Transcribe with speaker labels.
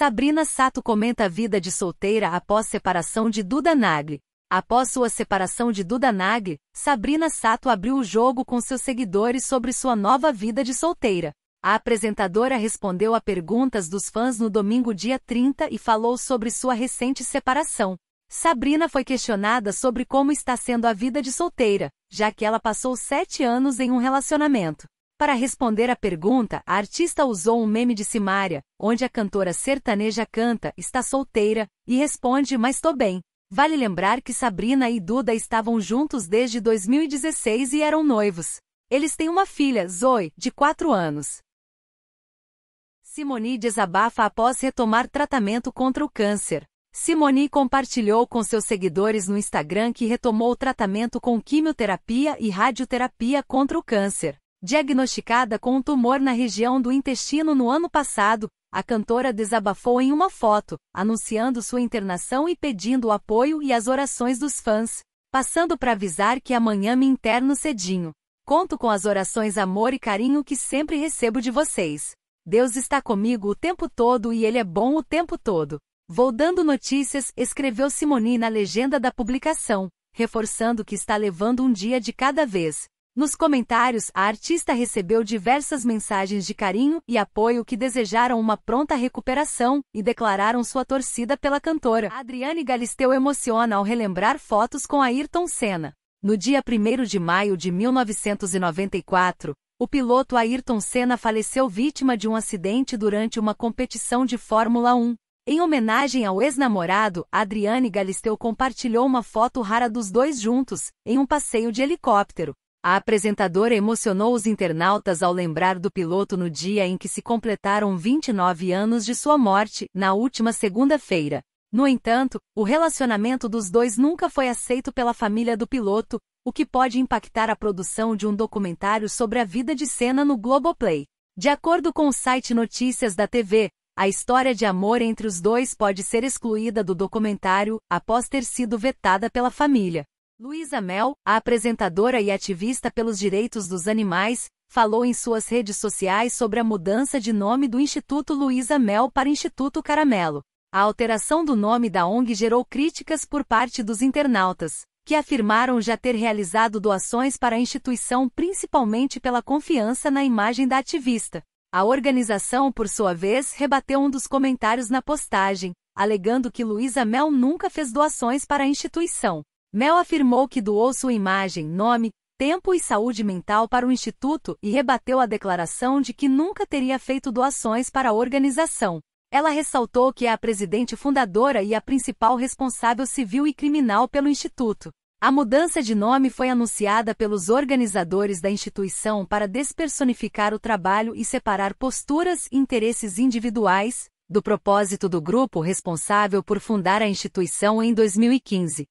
Speaker 1: Sabrina Sato comenta a vida de solteira após separação de Duda Nagli. Após sua separação de Duda Nagli, Sabrina Sato abriu o jogo com seus seguidores sobre sua nova vida de solteira. A apresentadora respondeu a perguntas dos fãs no domingo dia 30 e falou sobre sua recente separação. Sabrina foi questionada sobre como está sendo a vida de solteira, já que ela passou sete anos em um relacionamento. Para responder à pergunta, a artista usou um meme de Simária, onde a cantora sertaneja canta, está solteira, e responde, mas tô bem. Vale lembrar que Sabrina e Duda estavam juntos desde 2016 e eram noivos. Eles têm uma filha, Zoe, de 4 anos. Simone desabafa após retomar tratamento contra o câncer. Simone compartilhou com seus seguidores no Instagram que retomou o tratamento com quimioterapia e radioterapia contra o câncer. Diagnosticada com um tumor na região do intestino no ano passado, a cantora desabafou em uma foto, anunciando sua internação e pedindo o apoio e as orações dos fãs, passando para avisar que amanhã me interno cedinho. Conto com as orações amor e carinho que sempre recebo de vocês. Deus está comigo o tempo todo e Ele é bom o tempo todo. Vou dando notícias, escreveu Simoni na legenda da publicação, reforçando que está levando um dia de cada vez. Nos comentários, a artista recebeu diversas mensagens de carinho e apoio que desejaram uma pronta recuperação e declararam sua torcida pela cantora. A Adriane Galisteu emociona ao relembrar fotos com Ayrton Senna. No dia 1 de maio de 1994, o piloto Ayrton Senna faleceu vítima de um acidente durante uma competição de Fórmula 1. Em homenagem ao ex-namorado, Adriane Galisteu compartilhou uma foto rara dos dois juntos, em um passeio de helicóptero, a apresentadora emocionou os internautas ao lembrar do piloto no dia em que se completaram 29 anos de sua morte, na última segunda-feira. No entanto, o relacionamento dos dois nunca foi aceito pela família do piloto, o que pode impactar a produção de um documentário sobre a vida de Senna no Globoplay. De acordo com o site Notícias da TV, a história de amor entre os dois pode ser excluída do documentário após ter sido vetada pela família. Luísa Mel, a apresentadora e ativista pelos direitos dos animais, falou em suas redes sociais sobre a mudança de nome do Instituto Luísa Mel para Instituto Caramelo. A alteração do nome da ONG gerou críticas por parte dos internautas, que afirmaram já ter realizado doações para a instituição principalmente pela confiança na imagem da ativista. A organização, por sua vez, rebateu um dos comentários na postagem, alegando que Luísa Mel nunca fez doações para a instituição. Mel afirmou que doou sua imagem, nome, tempo e saúde mental para o Instituto e rebateu a declaração de que nunca teria feito doações para a organização. Ela ressaltou que é a presidente fundadora e a principal responsável civil e criminal pelo Instituto. A mudança de nome foi anunciada pelos organizadores da instituição para despersonificar o trabalho e separar posturas e interesses individuais, do propósito do grupo responsável por fundar a instituição em 2015.